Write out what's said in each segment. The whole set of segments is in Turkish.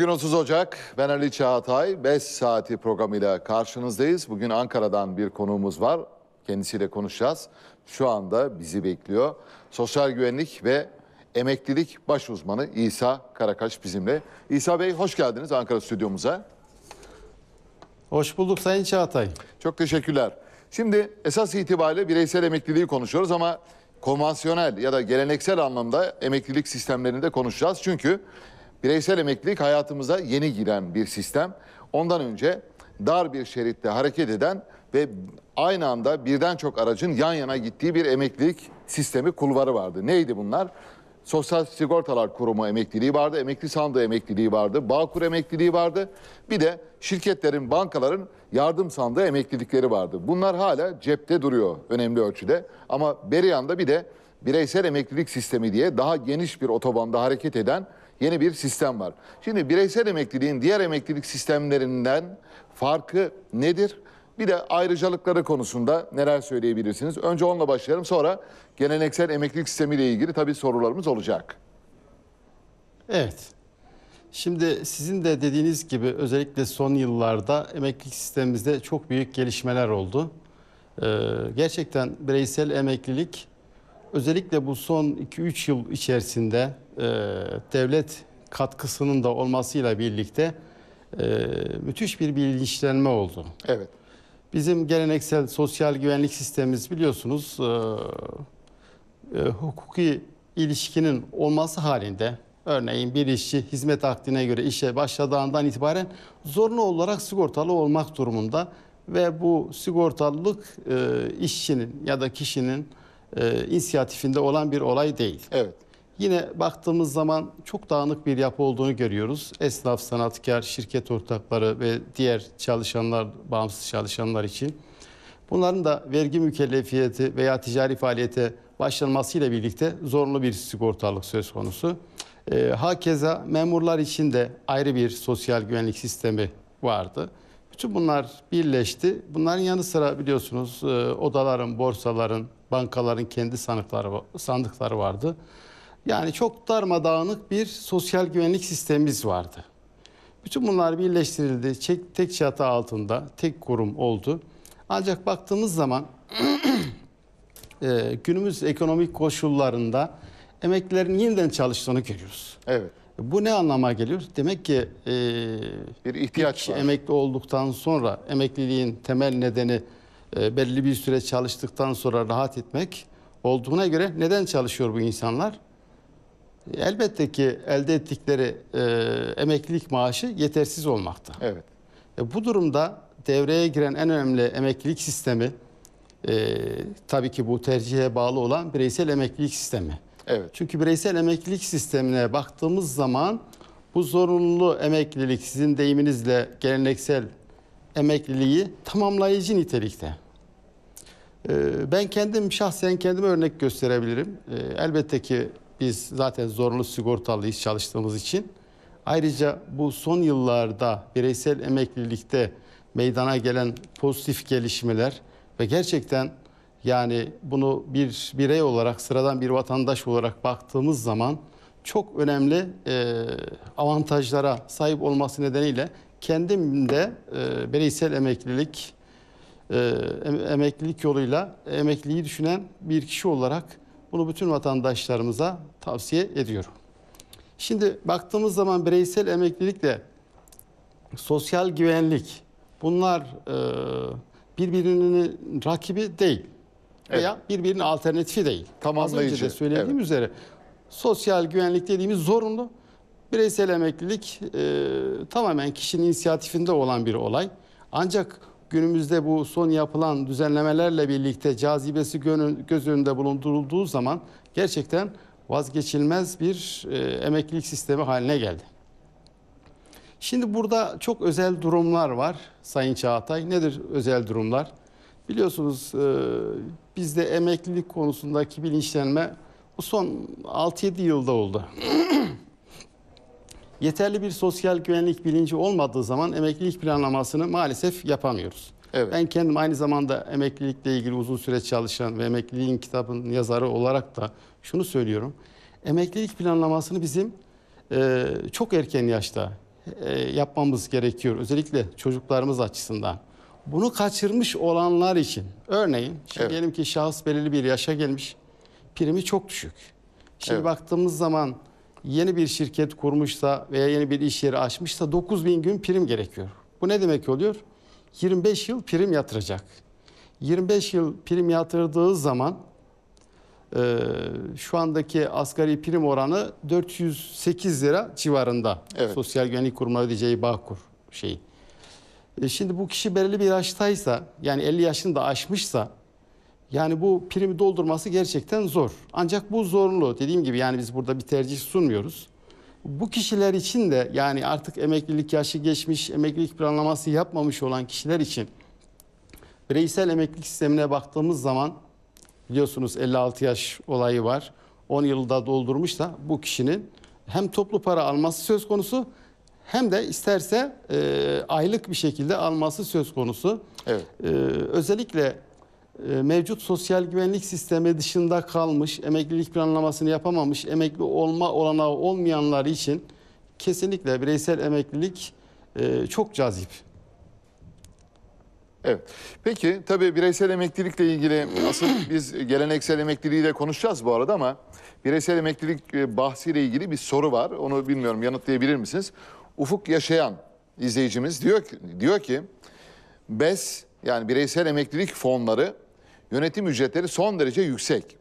Bugün 30 Ocak, ben Ali Çağatay. 5 saati programıyla karşınızdayız. Bugün Ankara'dan bir konuğumuz var. Kendisiyle konuşacağız. Şu anda bizi bekliyor. Sosyal güvenlik ve emeklilik baş uzmanı İsa Karakaş bizimle. İsa Bey hoş geldiniz Ankara stüdyomuza. Hoş bulduk Sayın Çağatay. Çok teşekkürler. Şimdi esas itibariyle bireysel emekliliği konuşuyoruz ama konvansiyonel ya da geleneksel anlamda emeklilik sistemlerinde konuşacağız. Çünkü Bireysel emeklilik hayatımıza yeni giren bir sistem. Ondan önce dar bir şeritte hareket eden ve aynı anda birden çok aracın yan yana gittiği bir emeklilik sistemi kulvarı vardı. Neydi bunlar? Sosyal Sigortalar Kurumu emekliliği vardı, emekli sandığı emekliliği vardı, Bağkur emekliliği vardı. Bir de şirketlerin, bankaların yardım sandığı emeklilikleri vardı. Bunlar hala cepte duruyor önemli ölçüde. Ama Beriyan'da bir de bireysel emeklilik sistemi diye daha geniş bir otobanda hareket eden yeni bir sistem var. Şimdi bireysel emekliliğin diğer emeklilik sistemlerinden farkı nedir? Bir de ayrıcalıkları konusunda neler söyleyebilirsiniz? Önce onunla başlayalım sonra geleneksel emeklilik sistemiyle ilgili tabii sorularımız olacak. Evet. Şimdi sizin de dediğiniz gibi özellikle son yıllarda emeklilik sistemimizde çok büyük gelişmeler oldu. Ee, gerçekten bireysel emeklilik Özellikle bu son 2-3 yıl içerisinde e, devlet katkısının da olmasıyla birlikte e, müthiş bir bilinçlenme oldu. Evet. Bizim geleneksel sosyal güvenlik sistemimiz biliyorsunuz e, e, hukuki ilişkinin olması halinde örneğin bir işçi hizmet akdine göre işe başladığından itibaren zorunlu olarak sigortalı olmak durumunda ve bu sigortalılık e, işçinin ya da kişinin e, inisiyatifinde olan bir olay değil. Evet. Yine baktığımız zaman çok dağınık bir yapı olduğunu görüyoruz. Esnaf, sanatkar, şirket ortakları ve diğer çalışanlar, bağımsız çalışanlar için. Bunların da vergi mükellefiyeti veya ticari faaliyete başlanmasıyla birlikte zorunlu bir sigortalık söz konusu. E, hakeza memurlar için de ayrı bir sosyal güvenlik sistemi vardı. Bütün bunlar birleşti. Bunların yanı sıra biliyorsunuz e, odaların, borsaların, bankaların kendi sanıkları, sandıkları vardı. Yani çok darmadağınık bir sosyal güvenlik sistemimiz vardı. Bütün bunlar birleştirildi. Çek, tek çatı altında, tek kurum oldu. Ancak baktığımız zaman e, günümüz ekonomik koşullarında emeklilerin yeniden çalıştığını görüyoruz. Evet. Bu ne anlama geliyor? Demek ki e, bir ihtiyaç var. Emekli olduktan sonra emekliliğin temel nedeni e, belli bir süre çalıştıktan sonra rahat etmek olduğuna göre neden çalışıyor bu insanlar? Elbette ki elde ettikleri e, emeklilik maaşı yetersiz olmakta. Evet. E, bu durumda devreye giren en önemli emeklilik sistemi e, tabii ki bu tercihe bağlı olan bireysel emeklilik sistemi. Evet. Çünkü bireysel emeklilik sistemine baktığımız zaman bu zorunlu emeklilik sizin deyiminizle geleneksel emekliliği tamamlayıcı nitelikte. Ee, ben kendim şahsen kendime örnek gösterebilirim. Ee, elbette ki biz zaten zorunlu sigortalıyız çalıştığımız için. Ayrıca bu son yıllarda bireysel emeklilikte meydana gelen pozitif gelişmeler ve gerçekten yani bunu bir birey olarak, sıradan bir vatandaş olarak baktığımız zaman çok önemli e, avantajlara sahip olması nedeniyle kendimde e, bireysel emeklilik, e, emeklilik yoluyla emekliliği düşünen bir kişi olarak bunu bütün vatandaşlarımıza tavsiye ediyorum. Şimdi baktığımız zaman bireysel emeklilikle sosyal güvenlik bunlar e, birbirinin rakibi değil. Evet. Veya birbirinin alternatifi değil. Tamamlayıcı. Az önce de söylediğim evet. üzere sosyal güvenlik dediğimiz zorunlu. Bireysel emeklilik e, tamamen kişinin inisiyatifinde olan bir olay. Ancak günümüzde bu son yapılan düzenlemelerle birlikte cazibesi göz önünde bulundurulduğu zaman gerçekten vazgeçilmez bir e, emeklilik sistemi haline geldi. Şimdi burada çok özel durumlar var Sayın Çağatay. Nedir özel durumlar? Biliyorsunuz e, Bizde emeklilik konusundaki bilinçlenme bu son 6-7 yılda oldu. Yeterli bir sosyal güvenlik bilinci olmadığı zaman emeklilik planlamasını maalesef yapamıyoruz. Evet. Ben kendim aynı zamanda emeklilikle ilgili uzun süre çalışan ve emekliliğin kitabının yazarı olarak da şunu söylüyorum. Emeklilik planlamasını bizim e, çok erken yaşta e, yapmamız gerekiyor. Özellikle çocuklarımız açısından. Bunu kaçırmış olanlar için örneğin şimdi evet. diyelim ki şahıs belirli bir yaşa gelmiş primi çok düşük. Şimdi evet. baktığımız zaman yeni bir şirket kurmuşsa veya yeni bir iş yeri açmışsa 9.000 gün prim gerekiyor. Bu ne demek oluyor? 25 yıl prim yatıracak. 25 yıl prim yatırdığı zaman e, şu andaki asgari prim oranı 408 lira civarında. Evet. Sosyal Güvenlik Kurumu ödeyeceği Bağkur şeyi. E, şimdi bu kişi belirli bir yaştaysa yani 50 yaşını da aşmışsa yani bu primi doldurması gerçekten zor. Ancak bu zorunlu. Dediğim gibi yani biz burada bir tercih sunmuyoruz. Bu kişiler için de yani artık emeklilik yaşı geçmiş, emeklilik planlaması yapmamış olan kişiler için bireysel emeklilik sistemine baktığımız zaman biliyorsunuz 56 yaş olayı var. 10 yılda doldurmuş da bu kişinin hem toplu para alması söz konusu hem de isterse e, aylık bir şekilde alması söz konusu. Evet. E, özellikle e, mevcut sosyal güvenlik sistemi dışında kalmış, emeklilik planlamasını yapamamış, emekli olma olanağı olmayanlar için kesinlikle bireysel emeklilik e, çok cazip. Evet. Peki tabii bireysel emeklilikle ilgili asıl biz geleneksel emekliliği de konuşacağız bu arada ama bireysel emeklilik e, bahsiyle ilgili bir soru var. Onu bilmiyorum yanıtlayabilir misiniz? Ufuk Yaşayan izleyicimiz diyor ki, diyor ki BES yani bireysel emeklilik fonları yönetim ücretleri son derece yüksek.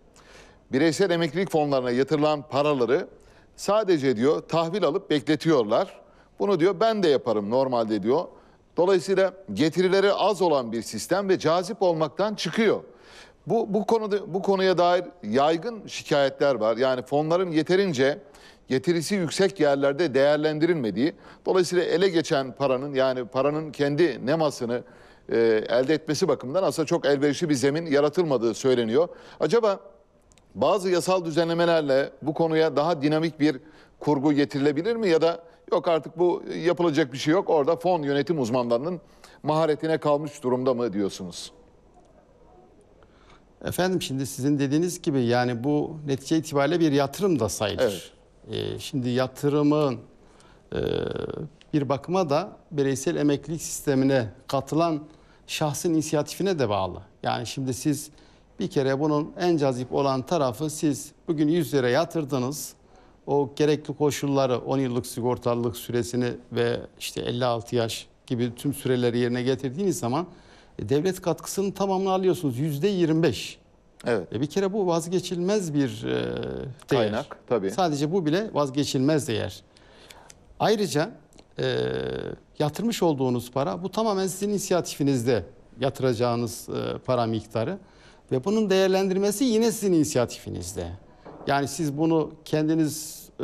Bireysel emeklilik fonlarına yatırılan paraları sadece diyor tahvil alıp bekletiyorlar. Bunu diyor ben de yaparım normalde diyor. Dolayısıyla getirileri az olan bir sistem ve cazip olmaktan çıkıyor. Bu, bu, konuda, bu konuya dair yaygın şikayetler var. Yani fonların yeterince getirisi yüksek yerlerde değerlendirilmediği, dolayısıyla ele geçen paranın yani paranın kendi nemasını e, elde etmesi bakımından aslında çok elverişli bir zemin yaratılmadığı söyleniyor. Acaba bazı yasal düzenlemelerle bu konuya daha dinamik bir kurgu getirilebilir mi ya da yok artık bu yapılacak bir şey yok orada fon yönetim uzmanlarının maharetine kalmış durumda mı diyorsunuz? Efendim şimdi sizin dediğiniz gibi yani bu netice itibariyle bir yatırım da sayılır. Evet. Ee, şimdi yatırımın e, bir bakıma da bireysel emeklilik sistemine katılan şahsın inisiyatifine de bağlı. Yani şimdi siz bir kere bunun en cazip olan tarafı siz bugün 100 lira yatırdınız. O gerekli koşulları 10 yıllık sigortalılık süresini ve işte 56 yaş gibi tüm süreleri yerine getirdiğiniz zaman e, devlet katkısının tamamını alıyorsunuz. Yüzde 25. Evet. E bir kere bu vazgeçilmez bir e, değer. Kaynak tabii. Sadece bu bile vazgeçilmez değer. Ayrıca e, yatırmış olduğunuz para bu tamamen sizin inisiyatifinizde yatıracağınız e, para miktarı ve bunun değerlendirmesi yine sizin inisiyatifinizde. Yani siz bunu kendiniz e,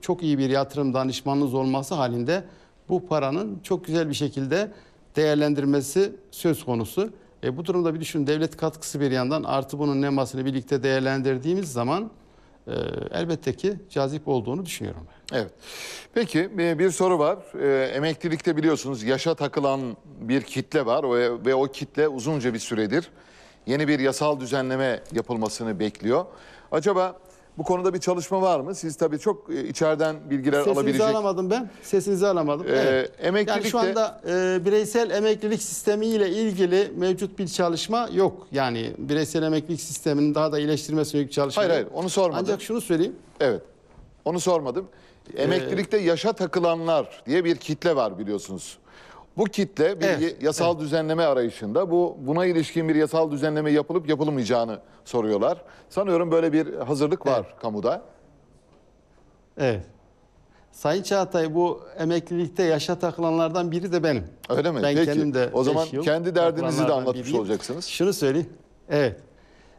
çok iyi bir yatırım danışmanınız olması halinde bu paranın çok güzel bir şekilde değerlendirmesi söz konusu. E, bu durumda bir düşünün devlet katkısı bir yandan artı bunun nemasını birlikte değerlendirdiğimiz zaman e, elbette ki cazip olduğunu düşünüyorum. Evet. Peki e, bir soru var. E, emeklilikte biliyorsunuz yaşa takılan bir kitle var ve, ve o kitle uzunca bir süredir yeni bir yasal düzenleme yapılmasını bekliyor. Acaba bu konuda bir çalışma var mı? Siz tabii çok e, içeriden bilgiler Sesinizi alabilecek. Sesinizi alamadım ben. Sesinizi alamadım. Ee, evet. Emeklilikte... Yani şu anda e, bireysel emeklilik sistemiyle ilgili mevcut bir çalışma yok. Yani bireysel emeklilik sisteminin daha da iyileştirmesine yönelik çalışma Hayır yok. hayır onu sormadım. Ancak şunu söyleyeyim. Evet onu sormadım. Ee, emeklilikte ee... yaşa takılanlar diye bir kitle var biliyorsunuz. Bu kitle bir evet, yasal evet. düzenleme arayışında. Bu buna ilişkin bir yasal düzenleme yapılıp yapılmayacağını soruyorlar. Sanıyorum böyle bir hazırlık var evet. kamuda. Evet. Sayın Çağatay bu emeklilikte yaşa takılanlardan biri de benim. Öyle mi? Ben Peki. kendim de o zaman yıl, kendi derdinizi de anlatmış biriyim. olacaksınız. Şunu söyleyeyim. Evet.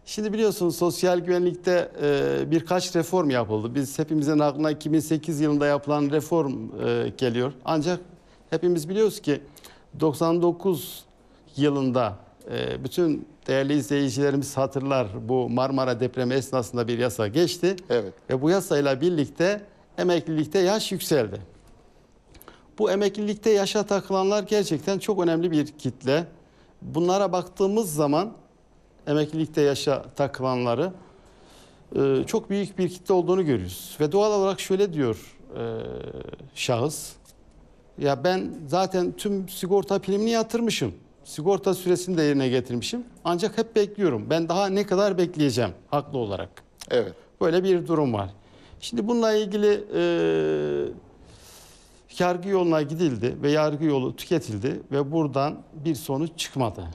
Şimdi biliyorsunuz sosyal güvenlikte e, birkaç reform yapıldı. Biz hepimizin aklına 2008 yılında yapılan reform e, geliyor. Ancak Hepimiz biliyoruz ki 99 yılında e, bütün değerli izleyicilerimiz hatırlar bu Marmara depremi esnasında bir yasa geçti. Evet. Ve bu yasayla birlikte emeklilikte yaş yükseldi. Bu emeklilikte yaşa takılanlar gerçekten çok önemli bir kitle. Bunlara baktığımız zaman emeklilikte yaşa takılanları e, çok büyük bir kitle olduğunu görüyoruz. Ve doğal olarak şöyle diyor e, şahıs, ya ben zaten tüm sigorta primini yatırmışım. Sigorta süresini de yerine getirmişim. Ancak hep bekliyorum. Ben daha ne kadar bekleyeceğim haklı olarak. Evet. Böyle bir durum var. Şimdi bununla ilgili e, yargı yoluna gidildi ve yargı yolu tüketildi ve buradan bir sonuç çıkmadı.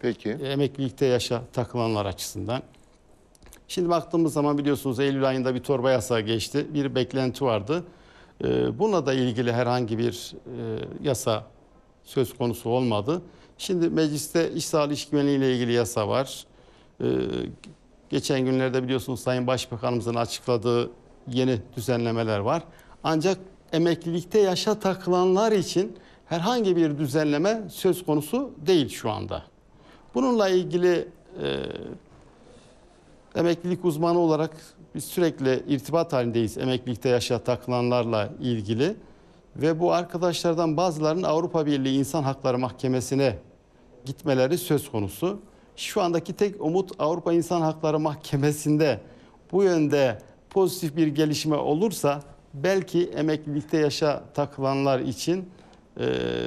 Peki. E, emeklilikte yaşa takılanlar açısından. Şimdi baktığımız zaman biliyorsunuz Eylül ayında bir torba yasa geçti. Bir beklenti vardı. Ee, buna da ilgili herhangi bir e, yasa söz konusu olmadı. Şimdi mecliste iş sağlığı iş güvenliği ilgili yasa var. Ee, geçen günlerde biliyorsunuz Sayın Başbakanımızın açıkladığı yeni düzenlemeler var. Ancak emeklilikte yaşa takılanlar için herhangi bir düzenleme söz konusu değil şu anda. Bununla ilgili e, Emeklilik uzmanı olarak biz sürekli irtibat halindeyiz emeklilikte yaşa takılanlarla ilgili. Ve bu arkadaşlardan bazılarının Avrupa Birliği İnsan Hakları Mahkemesi'ne gitmeleri söz konusu. Şu andaki tek umut Avrupa İnsan Hakları Mahkemesi'nde bu yönde pozitif bir gelişme olursa belki emeklilikte yaşa takılanlar için e,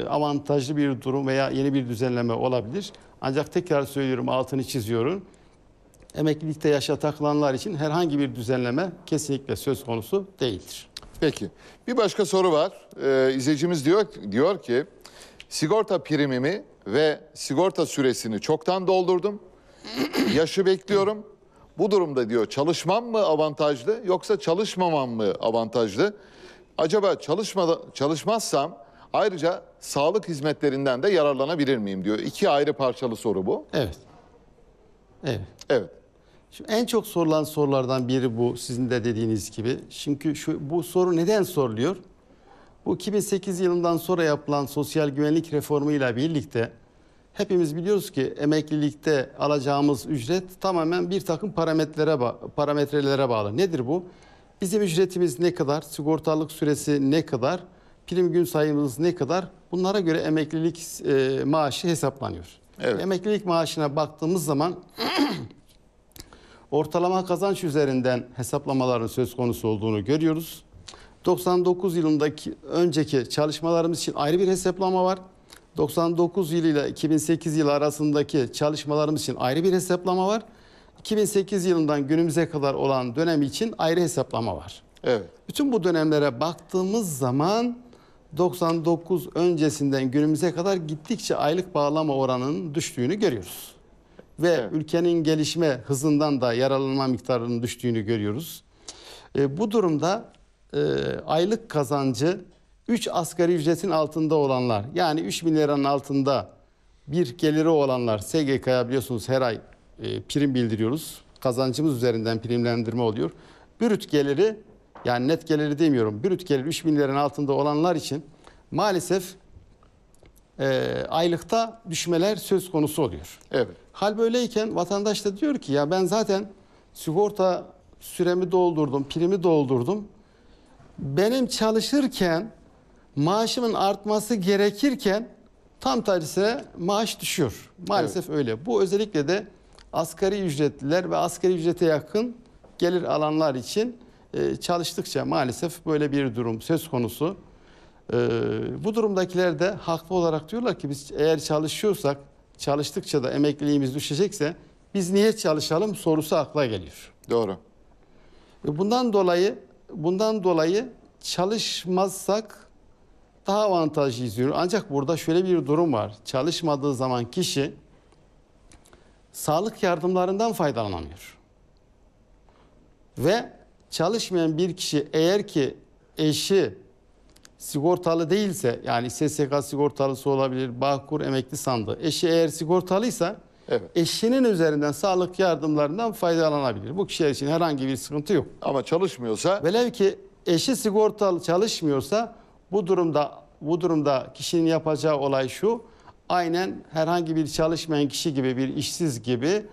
avantajlı bir durum veya yeni bir düzenleme olabilir. Ancak tekrar söylüyorum altını çiziyorum emeklilikte yaşa takılanlar için herhangi bir düzenleme kesinlikle söz konusu değildir. Peki. Bir başka soru var. Ee, izleyicimiz diyor, diyor ki sigorta primimi ve sigorta süresini çoktan doldurdum. Yaşı bekliyorum. Bu durumda diyor çalışmam mı avantajlı yoksa çalışmamam mı avantajlı? Acaba çalışma, çalışmazsam ayrıca sağlık hizmetlerinden de yararlanabilir miyim diyor. İki ayrı parçalı soru bu. Evet. Evet. Evet. Şimdi en çok sorulan sorulardan biri bu sizin de dediğiniz gibi. Çünkü şu, bu soru neden soruluyor? Bu 2008 yılından sonra yapılan sosyal güvenlik reformuyla birlikte hepimiz biliyoruz ki emeklilikte alacağımız ücret tamamen bir takım parametrelere, ba parametrelere bağlı. Nedir bu? Bizim ücretimiz ne kadar, sigortalık süresi ne kadar, prim gün sayımız ne kadar bunlara göre emeklilik e, maaşı hesaplanıyor. Evet. Emeklilik maaşına baktığımız zaman ortalama kazanç üzerinden hesaplamaların söz konusu olduğunu görüyoruz. 99 yılındaki önceki çalışmalarımız için ayrı bir hesaplama var. 99 yılı ile 2008 yılı arasındaki çalışmalarımız için ayrı bir hesaplama var. 2008 yılından günümüze kadar olan dönem için ayrı hesaplama var. Evet. Bütün bu dönemlere baktığımız zaman 99 öncesinden günümüze kadar gittikçe aylık bağlama oranının düştüğünü görüyoruz ve evet. ülkenin gelişme hızından da yararlanma miktarının düştüğünü görüyoruz. E, bu durumda e, aylık kazancı 3 asgari ücretin altında olanlar yani 3 bin liranın altında bir geliri olanlar SGK'ya biliyorsunuz her ay e, prim bildiriyoruz. Kazancımız üzerinden primlendirme oluyor. Brüt geliri yani net geliri demiyorum brüt geliri 3 bin liranın altında olanlar için maalesef e, aylıkta düşmeler söz konusu oluyor. Evet. Hal böyleyken vatandaş da diyor ki ya ben zaten sigorta süremi doldurdum, primi doldurdum. Benim çalışırken maaşımın artması gerekirken tam tersine maaş düşüyor. Maalesef evet. öyle. Bu özellikle de asgari ücretliler ve asgari ücrete yakın gelir alanlar için e, çalıştıkça maalesef böyle bir durum söz konusu. E, bu durumdakiler de haklı olarak diyorlar ki biz eğer çalışıyorsak çalıştıkça da emekliliğimiz düşecekse biz niye çalışalım sorusu akla geliyor. Doğru. E bundan dolayı bundan dolayı çalışmazsak daha avantajlı izliyor. Ancak burada şöyle bir durum var. Çalışmadığı zaman kişi sağlık yardımlarından faydalanamıyor. Ve çalışmayan bir kişi eğer ki eşi sigortalı değilse yani SSK sigortalısı olabilir, Bağkur emekli sandığı. Eşi eğer sigortalıysa Evet. Eşinin üzerinden sağlık yardımlarından faydalanabilir. Bu kişiler için herhangi bir sıkıntı yok. Ama çalışmıyorsa Velev ki eşi sigortalı çalışmıyorsa bu durumda bu durumda kişinin yapacağı olay şu. Aynen herhangi bir çalışmayan kişi gibi bir işsiz gibi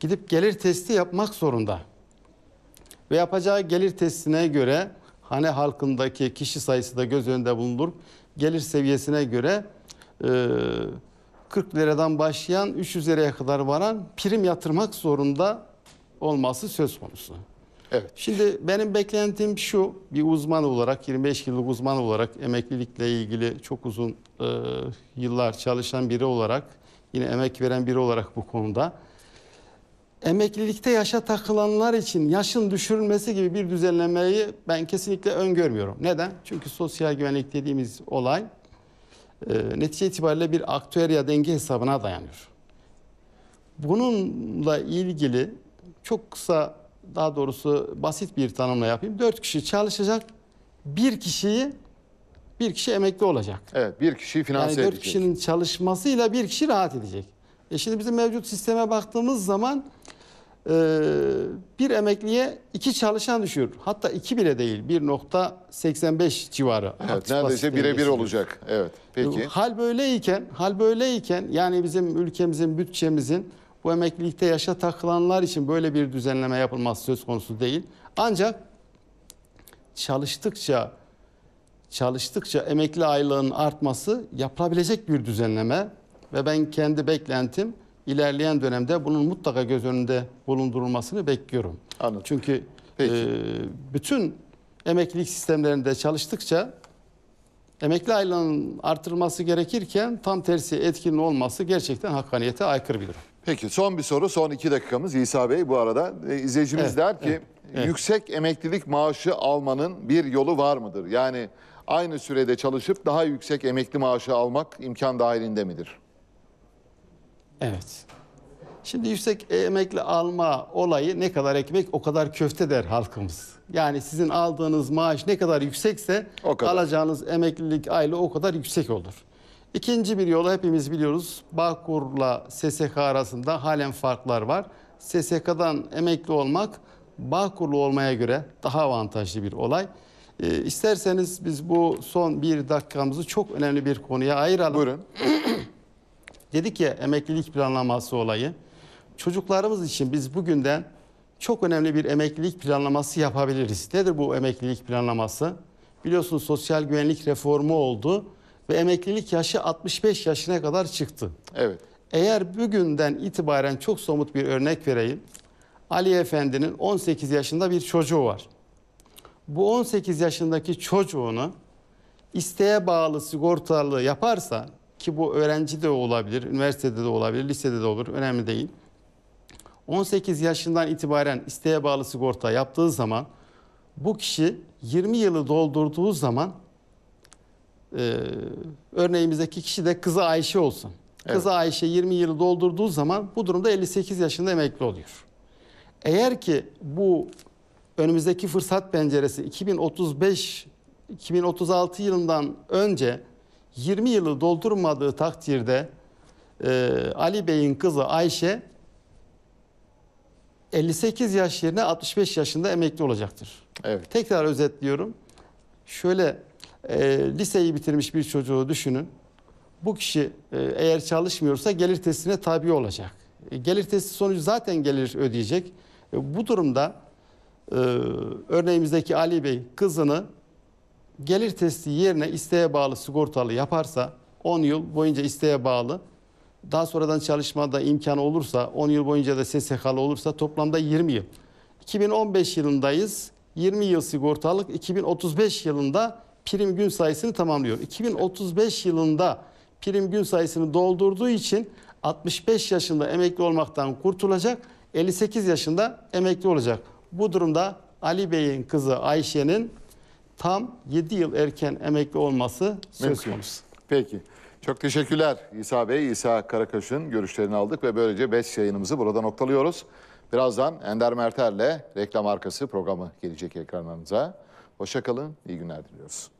gidip gelir testi yapmak zorunda. Ve yapacağı gelir testine göre hane halkındaki kişi sayısı da göz önünde bulunur. Gelir seviyesine göre e, 40 liradan başlayan 300 liraya kadar varan prim yatırmak zorunda olması söz konusu. Evet. Şimdi benim beklentim şu, bir uzman olarak, 25 yıllık uzman olarak, emeklilikle ilgili çok uzun e, yıllar çalışan biri olarak, yine emek veren biri olarak bu konuda Emeklilikte yaşa takılanlar için yaşın düşürülmesi gibi bir düzenlemeyi ben kesinlikle öngörmüyorum. Neden? Çünkü sosyal güvenlik dediğimiz olay e, netice itibariyle bir aktüerya denge hesabına dayanıyor. Bununla ilgili çok kısa daha doğrusu basit bir tanımla yapayım. Dört kişi çalışacak, bir kişiyi bir kişi emekli olacak. Evet, bir kişiyi finanse edecek. yani dört edecek. kişinin çalışmasıyla bir kişi rahat edecek. E şimdi bizim mevcut sisteme baktığımız zaman e, bir emekliye iki çalışan düşüyor. Hatta iki bile değil 1.85 civarı. Evet, neredeyse birebir olacak. Evet. Peki. Ee, hal böyleyken, hal böyleyken yani bizim ülkemizin bütçemizin bu emeklilikte yaşa takılanlar için böyle bir düzenleme yapılması söz konusu değil. Ancak çalıştıkça çalıştıkça emekli aylığının artması yapılabilecek bir düzenleme ve ben kendi beklentim ilerleyen dönemde bunun mutlaka göz önünde bulundurulmasını bekliyorum. Anladım. Çünkü e, bütün emeklilik sistemlerinde çalıştıkça emekli aylığının artırılması gerekirken tam tersi etkinin olması gerçekten hakkaniyete aykırı bir durum. Peki son bir soru son iki dakikamız İsa Bey bu arada. E, izleyicimiz evet, der ki evet, evet. yüksek emeklilik maaşı almanın bir yolu var mıdır? Yani aynı sürede çalışıp daha yüksek emekli maaşı almak imkan dahilinde midir? Evet. Şimdi yüksek e, emekli alma olayı ne kadar ekmek o kadar köfte der halkımız. Yani sizin aldığınız maaş ne kadar yüksekse o kadar. alacağınız emeklilik aylığı o kadar yüksek olur. İkinci bir yolu hepimiz biliyoruz. Bağkur'la SSK arasında halen farklar var. SSK'dan emekli olmak Bağkur'lu olmaya göre daha avantajlı bir olay. E, isterseniz biz bu son bir dakikamızı çok önemli bir konuya ayıralım. Buyurun. Dedi ki emeklilik planlaması olayı. Çocuklarımız için biz bugünden çok önemli bir emeklilik planlaması yapabiliriz. Nedir bu emeklilik planlaması? Biliyorsunuz sosyal güvenlik reformu oldu ve emeklilik yaşı 65 yaşına kadar çıktı. Evet. Eğer bugünden itibaren çok somut bir örnek vereyim. Ali Efendi'nin 18 yaşında bir çocuğu var. Bu 18 yaşındaki çocuğunu isteğe bağlı sigortalı yaparsa ki bu öğrenci de olabilir, üniversitede de olabilir, lisede de olur, önemli değil. 18 yaşından itibaren isteğe bağlı sigorta yaptığı zaman bu kişi 20 yılı doldurduğu zaman e, örneğimizdeki kişi de kızı Ayşe olsun. Evet. Kızı Ayşe 20 yılı doldurduğu zaman bu durumda 58 yaşında emekli oluyor. Eğer ki bu önümüzdeki fırsat penceresi 2035 2036 yılından önce 20 yılı doldurmadığı takdirde e, Ali Bey'in kızı Ayşe 58 yaş yerine 65 yaşında emekli olacaktır. Evet. Tekrar özetliyorum. Şöyle e, liseyi bitirmiş bir çocuğu düşünün. Bu kişi e, eğer çalışmıyorsa gelir testine tabi olacak. E, gelir testi sonucu zaten gelir ödeyecek. E, bu durumda e, örneğimizdeki Ali Bey kızını gelir testi yerine isteğe bağlı sigortalı yaparsa 10 yıl boyunca isteğe bağlı daha sonradan çalışmada imkanı olursa 10 yıl boyunca da SSK'lı olursa toplamda 20 yıl. 2015 yılındayız. 20 yıl sigortalık 2035 yılında prim gün sayısını tamamlıyor. 2035 yılında prim gün sayısını doldurduğu için 65 yaşında emekli olmaktan kurtulacak, 58 yaşında emekli olacak. Bu durumda Ali Bey'in kızı Ayşe'nin tam 7 yıl erken emekli olması söz konusu. Peki. Çok teşekkürler İsa Bey, İsa Karakaş'ın görüşlerini aldık ve böylece 5 yayınımızı burada noktalıyoruz. Birazdan Ender Merter'le reklam arkası programı gelecek ekranlarınıza. Hoşçakalın, iyi günler diliyoruz.